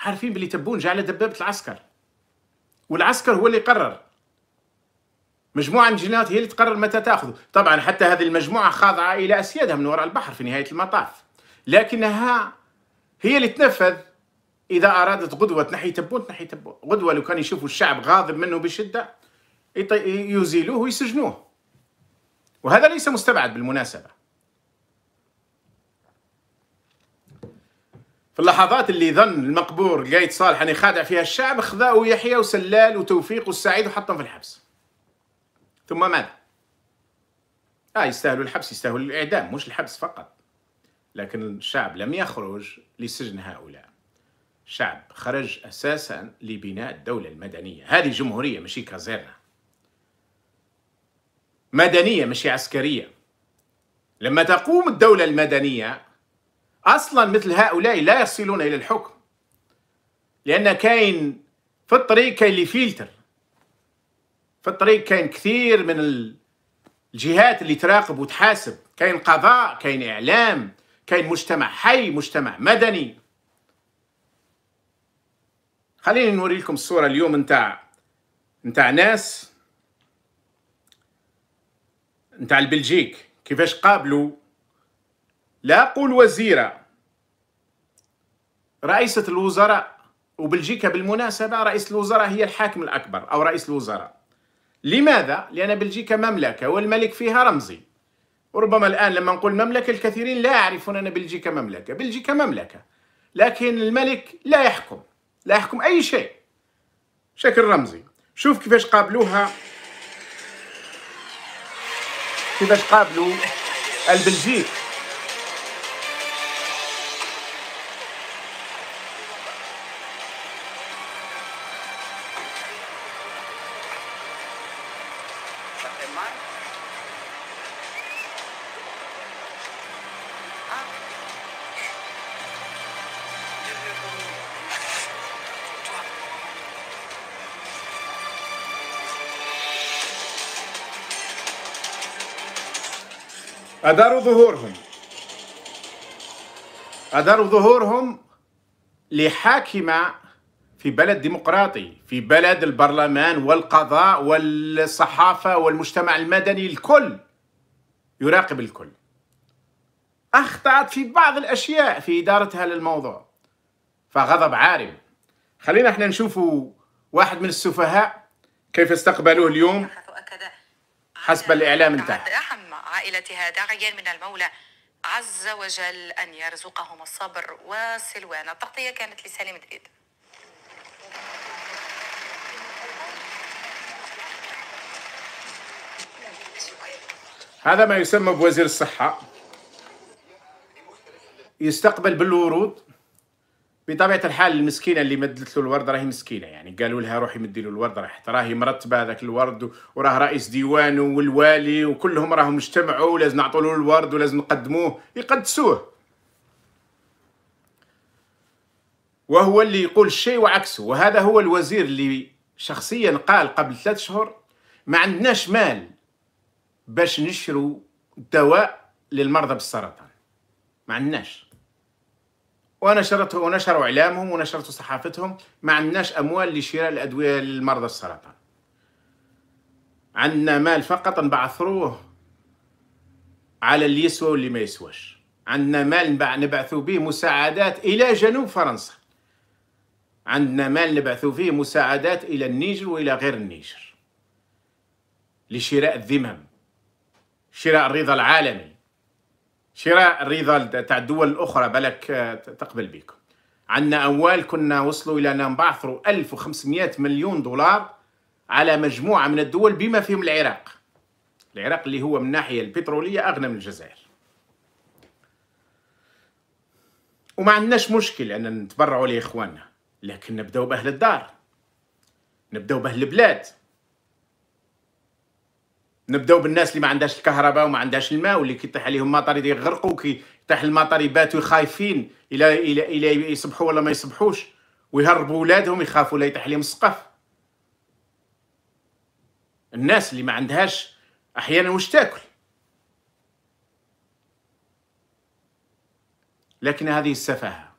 عارفين بلي تبون جاء على دبابه العسكر والعسكر هو اللي قرر مجموعه من الجنرالات هي اللي تقرر متى تاخذه طبعا حتى هذه المجموعه خاضعه الى اسيادها من وراء البحر في نهايه المطاف لكنها هي اللي تنفذ اذا ارادت غدوه تنحي تبون تنحي تبون غدوه لو كان يشوفوا الشعب غاضب منه بشده يزيلوه ويسجنوه وهذا ليس مستبعد بالمناسبه في اللحظات اللي ظن المقبور قايد صالح أن يخادع فيها الشعب خذاه يحيى وسلال وتوفيق والسعيد وحطهم في الحبس ثم ماذا؟ آه يستاهلوا الحبس يستاهلوا الإعدام مش الحبس فقط لكن الشعب لم يخرج لسجن هؤلاء الشعب خرج أساسا لبناء الدولة المدنية هذه جمهورية ماشي كازيرنا مدنية ماشي عسكرية لما تقوم الدولة المدنية أصلا مثل هؤلاء لا يصلون إلى الحكم لأن كاين في الطريق كاين اللي فلتر في الطريق كاين كثير من الجهات اللي تراقب وتحاسب كاين قضاء كاين إعلام كاين مجتمع حي مجتمع مدني خليني نوري لكم الصورة اليوم نتاع نتاع ناس نتاع البلجيك كيفاش قابلوا لا أقول وزيرة رئيسة الوزراء وبلجيكا بالمناسبة رئيس الوزراء هي الحاكم الأكبر أو رئيس الوزراء لماذا؟ لأن بلجيكا مملكة والملك فيها رمزي وربما الآن لما نقول مملكة الكثيرين لا يعرفون أن بلجيكا مملكة بلجيكا مملكة لكن الملك لا يحكم لا يحكم أي شيء بشكل رمزي شوف كيفاش قابلوها كيفاش قابلوا البلجيك أداروا ظهورهم أداروا ظهورهم لحاكمة في بلد ديمقراطي في بلد البرلمان والقضاء والصحافة والمجتمع المدني الكل يراقب الكل أخطأت في بعض الأشياء في إدارتها للموضوع فغضب عارم خلينا احنا نشوفوا واحد من السفهاء كيف استقبلوه اليوم حسب الإعلام انتهى عائلتها داعيا من المولى عز وجل أن يرزقهم الصبر والسلوان التغطية كانت لسالم دريد هذا ما يسمى بوزير الصحة يستقبل بالورود بطبيعه الحال المسكينه اللي مدت له الورد راهي مسكينه يعني قالوا لها روحي مدي له الورد راه راهي مرتبه هذاك الورد وراه رئيس ديوان والوالي وكلهم راهم اجتمعوا ولازم نعطوا له الورد ولازم نقدموه يقدسوه وهو اللي يقول الشيء وعكسه وهذا هو الوزير اللي شخصيا قال قبل ثلاث شهور ما عندناش مال باش نشرو دواء للمرضى بالسرطان ما عندناش ونشرته ونشروا اعلامهم ونشرته صحافتهم ما عندناش اموال لشراء الادويه لمرضى السرطان عندنا مال فقط نبعثروه على اللي يسوى واللي ما يسواش عندنا مال نبعثوا به مساعدات الى جنوب فرنسا عندنا مال نبعثوا فيه مساعدات الى النيجر والى غير النيجر لشراء الذمم شراء الرضا العالمي شراء الرضا تاع الدول الاخرى بلك آه، تقبل بيكم عندنا اموال كنا وصلوا الى ان نبعثروا 1500 مليون دولار على مجموعه من الدول بما فيهم العراق العراق اللي هو من الناحيه البتروليه اغنى من الجزائر وما عندناش مشكل ان نتبرعوا لاخواننا لكن نبداو باهل الدار نبداو باهل البلاد نبداو بالناس اللي ما عندهاش الكهرباء وما عندهاش الماء واللي كيطيح عليهم مطر يغرقوا كيطيح المطر يباتوا خايفين الى الى الى يصبحوا ولا ما يصبحوش ويهربوا ولادهم يخافوا لا يطيح عليهم السقف الناس اللي ما عندهاش احيانا واش تاكل لكن هذه السفاهه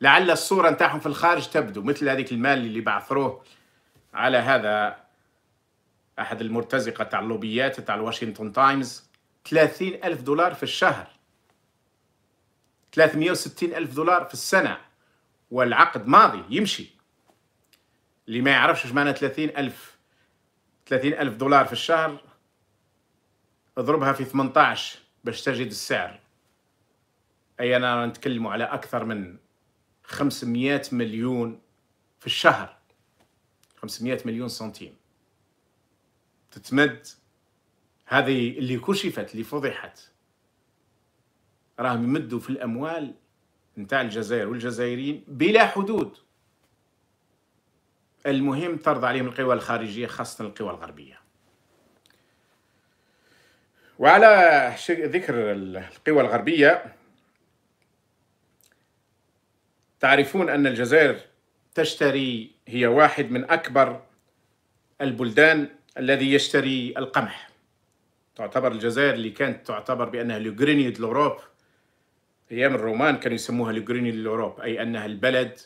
لعل الصوره نتاعهم في الخارج تبدو مثل هذيك المال اللي بعثروه على هذا أحد المرتزقة تاع اللوبيات تاع الواشنطن تايمز 30 ألف دولار في الشهر 360 ألف دولار في السنة والعقد ماضي يمشي اللي ما يعرفش معنى 30 ألف 30 ألف دولار في الشهر اضربها في 18 باش تجد السعر أي أنا نتكلم على أكثر من 500 مليون في الشهر 500 مليون سنتيم تتمد هذه اللي كشفت اللي فضحت راهم يمدوا في الاموال نتاع الجزائر والجزائريين بلا حدود المهم ترضى عليهم القوى الخارجيه خاصه القوى الغربيه وعلى ذكر القوى الغربيه تعرفون ان الجزائر تشتري هي واحد من اكبر البلدان الذي يشتري القمح تعتبر الجزائر اللي كانت تعتبر بأنها لوغرينيا لوروب أيام الرومان كانوا يسموها لوغرينيا لوروب أي أنها البلد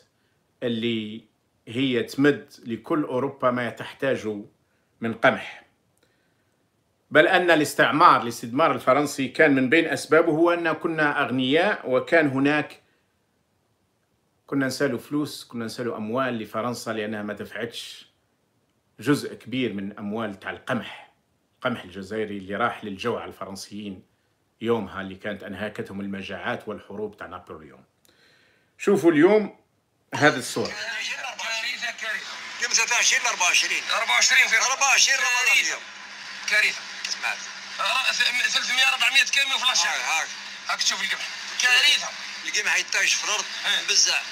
اللي هي تمد لكل أوروبا ما تحتاجه من قمح بل أن الاستعمار الاستثمار الفرنسي كان من بين أسبابه هو أن كنا أغنياء وكان هناك كنا نسالوا فلوس كنا نسالوا أموال لفرنسا لأنها ما دفعتش جزء كبير من اموال تاع القمح القمح الجزائري اللي راح للجوع الفرنسيين يومها اللي كانت انهاكتهم المجاعات والحروب تاع نابليون شوفوا اليوم هذه الصوره 23 ل 24 24 في 24 رمضان اليوم كارثه اسمع 300 400 كاميون في الشهر هاك هاك تشوف القمح كارثه القمح يطيش في الارض بزاف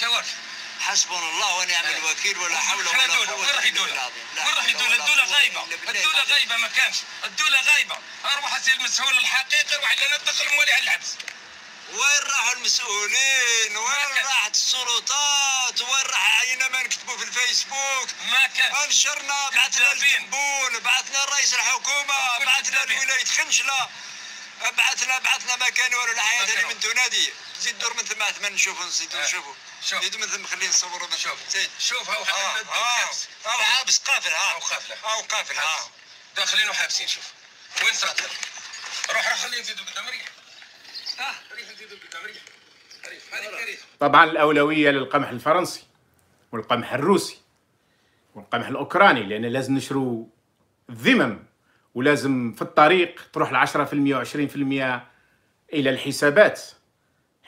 كوارث حسبنا الله ونعم الوكيل ولا حول ولا قوه الا بالله وين راح يدول الدوله غايبه الدوله غايبه ما كانش الدوله غايبه اروح اسير المسؤول الحقيقي روح ندخل موالي على الحبس وين راحوا المسؤولين؟ وين راحت السلطات؟ وين راح عينا ما نكتبوا في الفيسبوك؟ ما كان انشرنا بعثنا الزبون بعثنا الرئيس الحكومه بعثنا لولايه خنشله بعثنا بعثنا ما كان والو الحياه اللي من تنادي زيد دور مثل ما ثمان نشوفوا نزيدوا نشوفوا من مثل مخليه نصوروا شوف زيد شوف هاو محمد حابس حابس قافل ها هاو قافله هاو قافل آه، آه. ها داخلين وحابسين شوف وين صدر روح روح خليه نزيدوا قدام ريح ريح آه. نزيدوا قدام ريح طبعا الأولوية للقمح الفرنسي والقمح الروسي والقمح الأوكراني لأن لازم نشرو ذمم ولازم في الطريق تروح ل 10% و 20% إلى الحسابات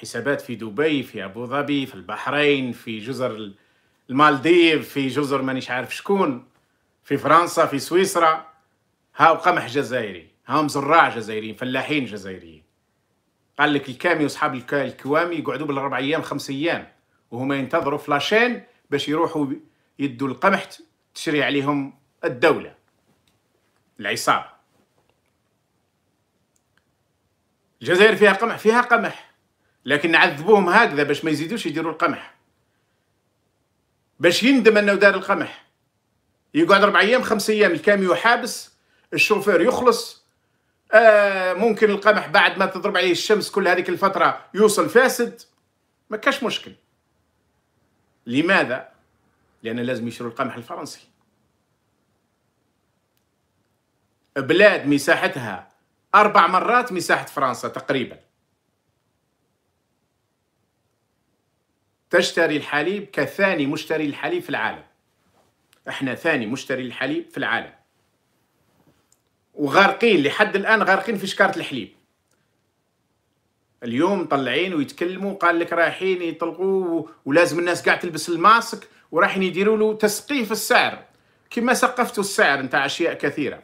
حسابات في دبي في ابو ظبي في البحرين في جزر المالديف في جزر مانيش عارف شكون في فرنسا في سويسرا هاو قمح جزائري هاو زراع جزائريين فلاحين جزائريين قال لك الكامي وصحاب الكوامي يقعدوا بالاربع ايام خمس ايام وهما ينتظروا فلاشين باش يروحوا يدوا القمح تشري عليهم الدوله العصابه الجزائر فيها قمح فيها قمح لكن عذبوهم هكذا باش ما يزيدوش يديروا القمح باش يندم انه دار القمح يقعد اربع ايام خمس ايام الكاميو حابس الشوفير يخلص آه ممكن القمح بعد ما تضرب عليه الشمس كل هذيك الفتره يوصل فاسد ما كاش مشكل لماذا لان لازم يشروا القمح الفرنسي بلاد مساحتها اربع مرات مساحه فرنسا تقريبا تشتري الحليب كثاني مشتري الحليب في العالم احنا ثاني مشتري الحليب في العالم وغارقين لحد الان غارقين في شكاره الحليب اليوم طلعين ويتكلموا قال لك رايحين يطلقوا ولازم الناس قاعد تلبس الماسك ورايحين يديروا له تسقيف السعر كما سقفتوا السعر نتاع اشياء كثيره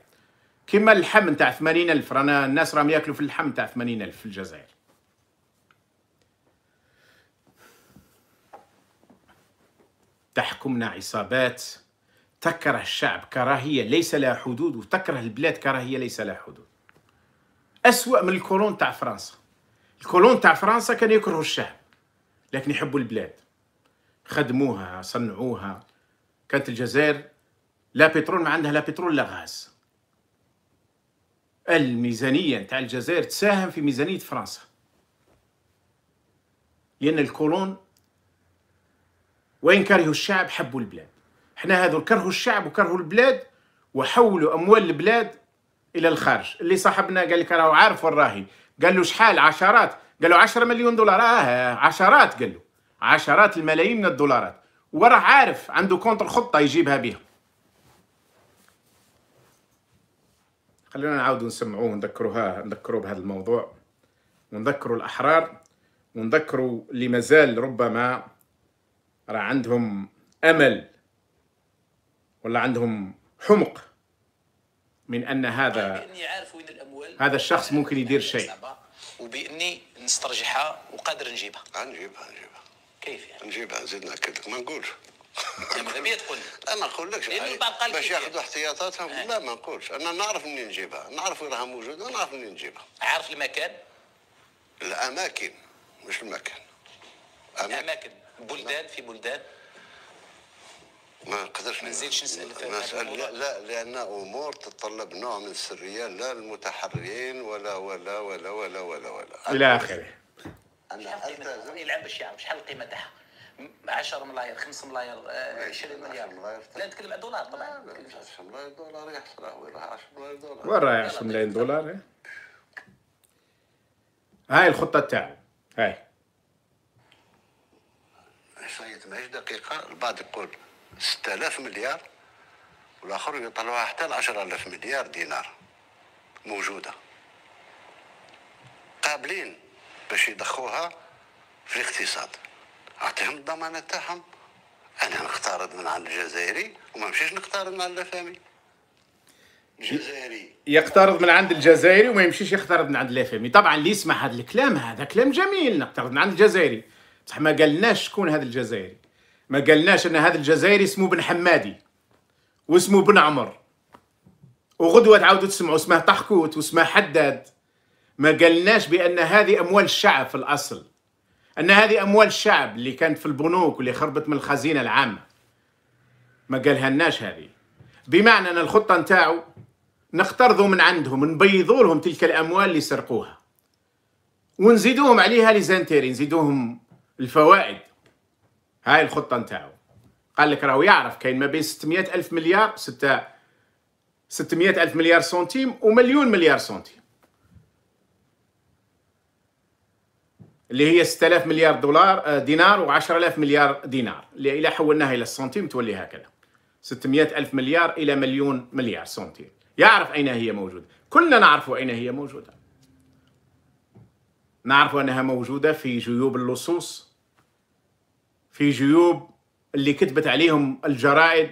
كما اللحم نتاع 80000 رانا الناس راهم ياكلوا في اللحم نتاع 80000 في الجزائر تحكمنا عصابات تكره الشعب كراهية ليس لها حدود وتكره البلاد كراهية ليس لها حدود أسوأ من الكولون تاع فرنسا الكولون تاع فرنسا كانوا يكره الشعب لكن يحبوا البلاد خدموها صنعوها كانت الجزائر لا بترول ما عندها لا بترول لا غاز الميزانية تاع الجزائر تساهم في ميزانية فرنسا لأن الكولون وإن كرهوا الشعب حبوا البلاد احنا هذو كرهوا الشعب وكرهوا البلاد وحولوا أموال البلاد إلى الخارج اللي صاحبنا قال لك راهو عارف وين راهي قال له شحال عشرات قال له 10 مليون دولار آه عشرات قال له عشرات الملايين من الدولارات وراه عارف عنده كونتر خطة يجيبها بها خلينا نعاودوا نسمعوه ونذكروها نذكروا بهذا الموضوع ونذكروا الأحرار ونذكروا اللي مازال ربما راه عندهم امل ولا عندهم حمق من ان هذا هذا الشخص ممكن يدير شيء وباني نسترجعها وقادر نجيبها نجيبها نجيبها كيف يعني نجيبها نزيد ناكد ما نقولش يعني ماذا بيا تقول لا ما نقولكش باش ياخذوا احتياطاتهم آه. لا ما نقولش انا نعرف منين نجيبها نعرف وين راها موجوده نعرف منين نجيبها عارف المكان الاماكن مش المكان أماكن. الاماكن بلدان في بلدان ما نقدرش ما نزيدش نسال نسال لا, لا لان امور تتطلب نوع من السريه لا المتحريين ولا ولا ولا ولا ولا ولا الى اخره انا التزم يلعب بالشعر شحال القيمه تاعها 10 ملاير 5 ملاير 20 مليار لا نتكلم على دولار طبعا 10 ملاير دولار يحصل وين 10 ملاير دولار وين راح 10 ملاير دولار هاي الخطه تاعو هاي الاحصائيه ماهيش دقيقه البعض يقول 6000 مليار والاخر يطلعوها حتى ل 10000 مليار دينار موجوده قابلين باش يدخوها في الاقتصاد اعطيهم الضمانه تاعهم انا نقترض من على الجزائري وما نمشيش نقترض من على لافامي الجزائري يقترض من عند الجزائري وما يمشيش يقترض من عند لافامي طبعا اللي يسمع هذا الكلام هذا كلام جميل نقترض من عند الجزائري صح ما قالناش شكون هذا الجزائري ما قالناش ان هذا الجزائري اسمه بن حمادي واسمه بن عمر وغدوة تعاودوا تسمعوا اسمه طحكوت واسمه حداد ما قالناش بان هذه اموال الشعب في الاصل ان هذه اموال الشعب اللي كانت في البنوك واللي خربت من الخزينه العامه ما قالهالناش هذه بمعنى ان الخطه نتاعو نقترضوا من عندهم نبيضوا لهم تلك الاموال اللي سرقوها ونزيدوهم عليها ليزانتيري نزيدوهم الفوائد هاي الخطه نتاعو قال لك راهو يعرف كاين ما بين 600 الف مليار 6 600 الف مليار سنتيم ومليون مليار سنتيم اللي هي 6000 مليار دولار آه، دينار و10000 مليار دينار اللي الا حولناها الى السنتيم تولي هكذا 600 الف مليار الى مليون مليار سنتيم يعرف اين هي موجوده كلنا نعرف اين هي موجوده نعرف انها موجوده في جيوب اللصوص في جيوب اللي كتبت عليهم الجرائد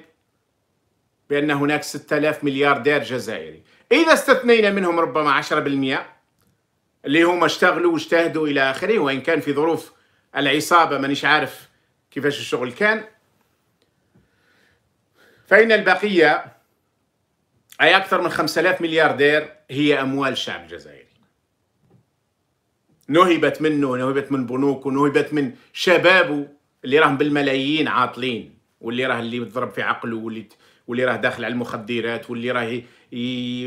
بأن هناك 6000 ملياردير جزائري إذا استثنينا منهم ربما 10% اللي هم اشتغلوا واجتهدوا إلى آخره وإن كان في ظروف العصابة مانيش عارف كيفاش الشغل كان فإن البقية أي أكثر من 5000 ملياردير هي أموال الشعب الجزائري نهبت منه ونهبت من بنوكه ونهبت من شبابه اللي راهم بالملايين عاطلين واللي راه اللي يضرب في عقله واللي واللي راه داخل على المخدرات واللي راه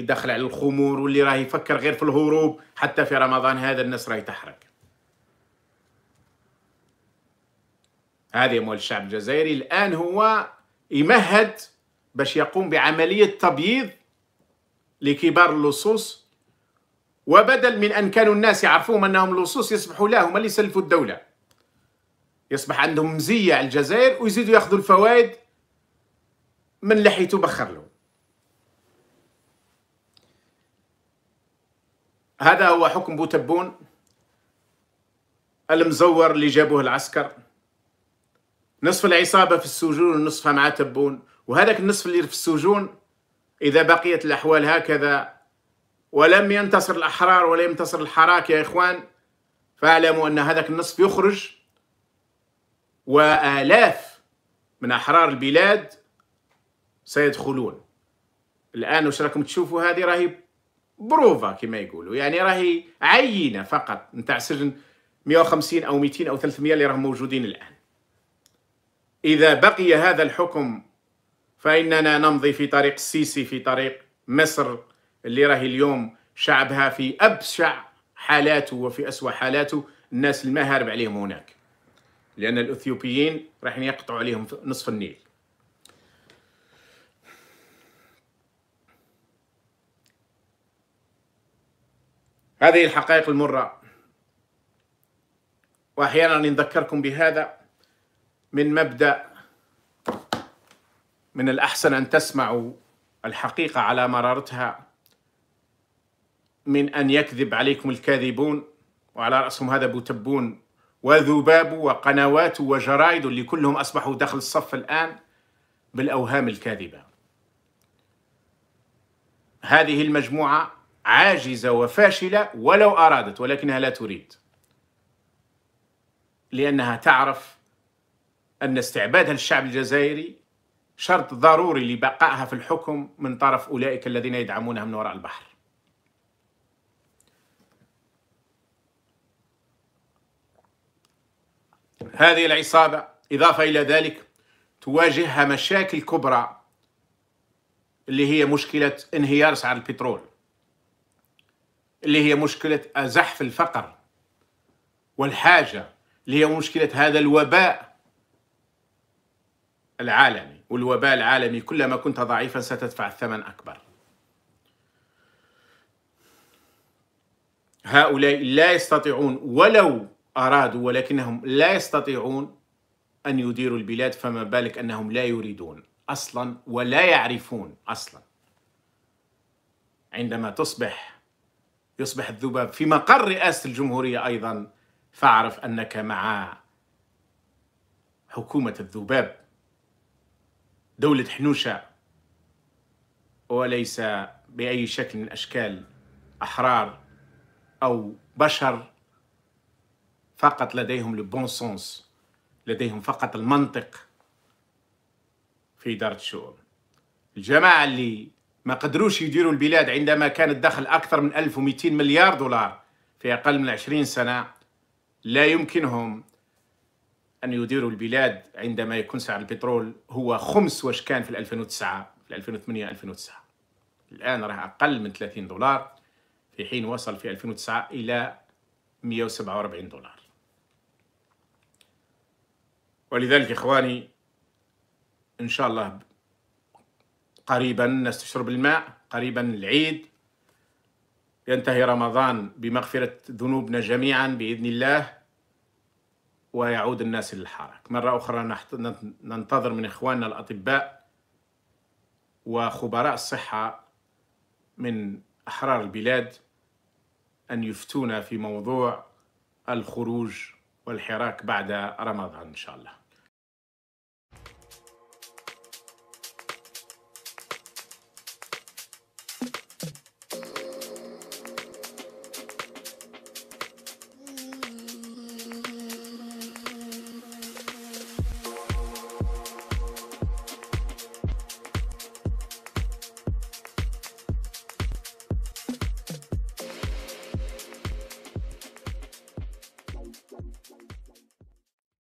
داخل على الخمور واللي راه يفكر غير في الهروب حتى في رمضان هذا الناس راهي تحرك هذه اموال الشعب الجزائري الان هو يمهد باش يقوم بعمليه تبييض لكبار اللصوص وبدل من ان كانوا الناس يعرفوهم انهم لصوص يصبحوا لا هما اللي يسلفوا الدوله يصبح عندهم مزيه على الجزائر ويزيدوا ياخذوا الفوائد من لحيته بخر له هذا هو حكم بوتبون المزور اللي جابوه العسكر نصف العصابة في السجون ونصفها مع تبون وهذاك النصف اللي في السجون إذا بقيت الأحوال هكذا ولم ينتصر الأحرار ولم ينتصر الحراك يا إخوان فاعلموا أن هذاك النصف يخرج وآلاف من أحرار البلاد سيدخلون الآن واش راكم تشوفوا هذه راهي بروفا كما يقولوا يعني راهي عينة فقط نتاع سجن 150 أو 200 أو 300 اللي راهم موجودين الآن إذا بقي هذا الحكم فإننا نمضي في طريق السيسي في طريق مصر اللي راهي اليوم شعبها في أبشع حالاته وفي أسوأ حالاته الناس المهارب عليهم هناك لأن الأثيوبيين راح يقطعوا عليهم نصف النيل هذه الحقائق المرة وأحيانا نذكركم بهذا من مبدأ من الأحسن أن تسمعوا الحقيقة على مرارتها من أن يكذب عليكم الكاذبون وعلى رأسهم هذا بوتبون وذباب وقنوات وجرائد اللي كلهم أصبحوا داخل الصف الآن بالأوهام الكاذبة هذه المجموعة عاجزة وفاشلة ولو أرادت ولكنها لا تريد لأنها تعرف أن استعبادها للشعب الجزائري شرط ضروري لبقائها في الحكم من طرف أولئك الذين يدعمونها من وراء البحر هذه العصابة إضافة إلى ذلك تواجهها مشاكل كبرى اللي هي مشكلة انهيار سعر البترول اللي هي مشكلة زحف الفقر والحاجة اللي هي مشكلة هذا الوباء العالمي والوباء العالمي كلما كنت ضعيفا ستدفع الثمن أكبر هؤلاء لا يستطيعون ولو أرادوا ولكنهم لا يستطيعون أن يديروا البلاد فما بالك أنهم لا يريدون أصلا ولا يعرفون أصلا عندما تصبح يصبح الذباب في مقر رئاسة الجمهورية أيضا فاعرف أنك مع حكومة الذباب دولة حنوشة وليس بأي شكل من أشكال أحرار أو بشر فقط لديهم البون سونس لديهم فقط المنطق في إدارة الشؤون الجماعة اللي ما قدروش يديروا البلاد عندما كان الدخل أكثر من 1200 مليار دولار في أقل من 20 سنة لا يمكنهم أن يديروا البلاد عندما يكون سعر البترول هو خمس واش كان في 2009 في 2008 2009 الآن راه أقل من 30 دولار في حين وصل في 2009 إلى 147 دولار ولذلك إخواني إن شاء الله قريبا الناس تشرب الماء قريبا العيد ينتهي رمضان بمغفرة ذنوبنا جميعا بإذن الله ويعود الناس للحركة مرة أخرى ننتظر من إخواننا الأطباء وخبراء الصحة من أحرار البلاد أن يفتونا في موضوع الخروج والحراك بعد رمضان إن شاء الله